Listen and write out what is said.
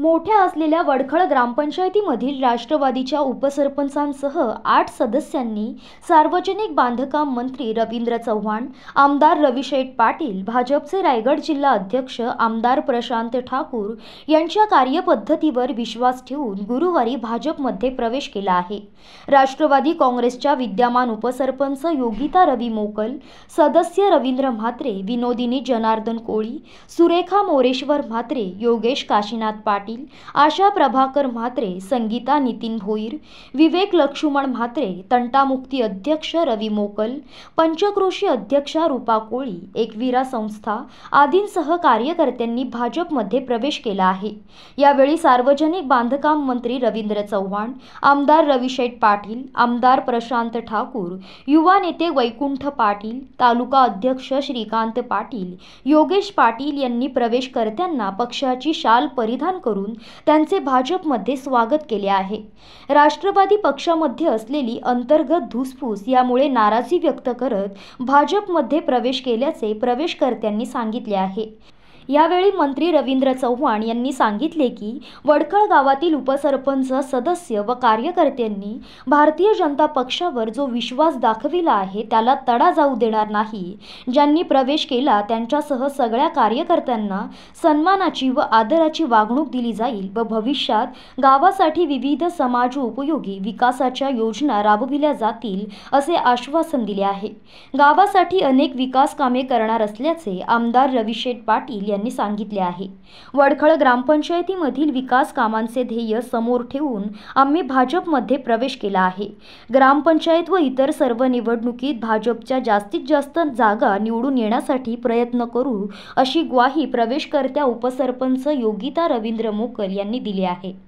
मोठ्या असलेल्या वडखळ ग्रामपंचायतीमधील राष्ट्रवादीच्या उपसरपंचांसह आठ सदस्यांनी सार्वजनिक बांधकाम मंत्री रवींद्र चव्हाण आमदार रविशेठ पाटील भाजपचे रायगड जिल्हा अध्यक्ष आमदार प्रशांत ठाकूर यांच्या कार्यपद्धतीवर विश्वास ठेवून गुरुवारी भाजपमध्ये प्रवेश केला आहे राष्ट्रवादी काँग्रेसच्या विद्यमान उपसरपंच योगिता रवी मोकल सदस्य रवींद्र म्हात्रे विनोदिनी जनार्दन कोळी सुरेखा मोरेश्वर म्हात्रे योगेश काशीनाथ पाटील पाटील आशा प्रभाकर म्हात्रे संगीता नितीन भोईर विवेक लक्ष्मण म्हात्रे तंटामुक्ती अध्यक्ष रवी मोकल पंचक्रोशी अध्यक्षा रूपा कोळी एकविरा संस्था आदींसह कार्यकर्त्यांनी भाजपमध्ये प्रवेश केला आहे यावेळी सार्वजनिक बांधकाम मंत्री रवींद्र चव्हाण आमदार रविशेठ पाटील आमदार प्रशांत ठाकूर युवा नेते वैकुंठ पाटील तालुका अध्यक्ष श्रीकांत पाटील योगेश पाटील यांनी प्रवेशकर्त्यांना पक्षाची शाल परिधान करून करून त्यांचे भाजपमध्ये स्वागत केले आहे राष्ट्रवादी पक्षामध्ये असलेली अंतर्गत धुसफूस यामुळे नाराजी व्यक्त करत भाजपमध्ये प्रवेश केल्याचे प्रवेशकर्त्यांनी सांगितले आहे यावेळी मंत्री रवींद्र चव्हाण यांनी सांगितले की वडखळ गावातील उपसरपंच सदस्य व कार्यकर्त्यांनी भारतीय जनता पक्षावर जो विश्वास दाखविला आहे त्याला तडा जाऊ देणार नाही ज्यांनी प्रवेश केला त्यांच्यासह सगळ्या कार्यकर्त्यांना सन्मानाची व आदराची वागणूक दिली जाईल व भविष्यात गावासाठी विविध समाज उपयोगी विकासाच्या योजना राबविल्या जातील असे आश्वासन दिले आहे गावासाठी अनेक विकास कामे करणार असल्याचे आमदार रविशेठ पाटील यांनी यांनी सांगितले आहे वडखळ ग्रामपंचायतीमधील विकास कामांचे ध्येय समोर ठेवून आम्ही भाजपमध्ये प्रवेश केला आहे ग्रामपंचायत व इतर सर्व निवडणुकीत भाजपच्या जास्तीत जास्त जागा निवडून येण्यासाठी प्रयत्न करू अशी ग्वाही प्रवेशकर्त्या उपसरपंच योगिता रवींद्र मोकल यांनी दिली आहे